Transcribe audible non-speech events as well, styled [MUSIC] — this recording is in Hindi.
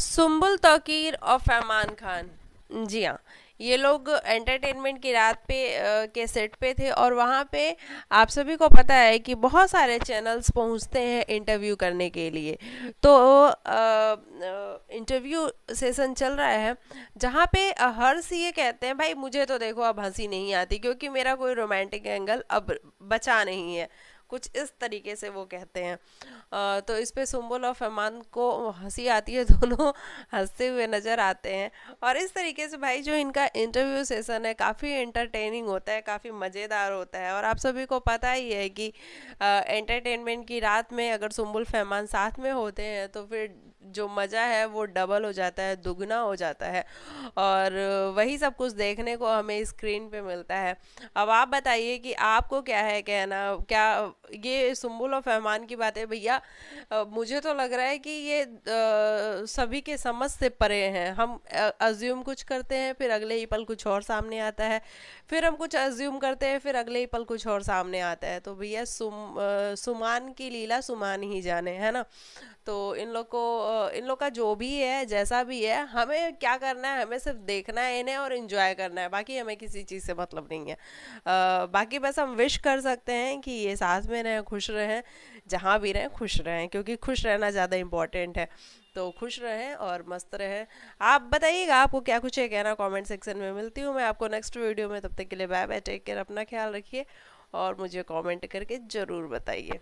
सुम्बुल तोकीर और फैमान खान जी हाँ ये लोग एंटरटेनमेंट की रात पे आ, के सेट पे थे और वहाँ पे आप सभी को पता है कि बहुत सारे चैनल्स पहुँचते हैं इंटरव्यू करने के लिए तो इंटरव्यू सेशन चल रहा है जहाँ पे हर सी ये कहते हैं भाई मुझे तो देखो अब हंसी नहीं आती क्योंकि मेरा कोई रोमांटिक एंगल अब बचा नहीं है कुछ इस तरीके से वो कहते हैं आ, तो इस पे सुम्बुल और फैमान को हंसी आती है [LAUGHS] दोनों हंसते हुए नज़र आते हैं और इस तरीके से भाई जो इनका इंटरव्यू सेशन है काफ़ी इंटरटेनिंग होता है काफ़ी मज़ेदार होता है और आप सभी को पता ही है कि एंटरटेनमेंट की रात में अगर सुम्बुल फैमान साथ में होते हैं तो फिर जो मज़ा है वो डबल हो जाता है दुगना हो जाता है और वही सब कुछ देखने को हमें स्क्रीन पे मिलता है अब आप बताइए कि आपको क्या है कहना क्या ये सुम्बुल और फहमान की बात है भैया मुझे तो लग रहा है कि ये आ, सभी के समझ से परे हैं हम अज्यूम कुछ करते हैं फिर अगले ही पल कुछ और सामने आता है फिर हम कुछ अज्यूम करते हैं फिर अगले ही पल कुछ और सामने आता है तो भैया सुम आ, सुमान की लीला सुमान ही जाने है ना तो इन लोग को इन लोग का जो भी है जैसा भी है हमें क्या करना है हमें सिर्फ देखना है इन्हें और इन्जॉय करना है बाकी हमें किसी चीज़ से मतलब नहीं है आ, बाकी बस हम विश कर सकते हैं कि ये साथ में रहें खुश रहें जहाँ भी रहें खुश रहें क्योंकि खुश रहना ज़्यादा इम्पॉर्टेंट है तो खुश रहें और मस्त रहें आप बताइएगा आपको क्या कुछ है कहना कमेंट सेक्शन में मिलती हूँ मैं आपको नेक्स्ट वीडियो में तब तक के लिए बाय बाय टेक केयर अपना ख्याल रखिए और मुझे कमेंट करके ज़रूर बताइए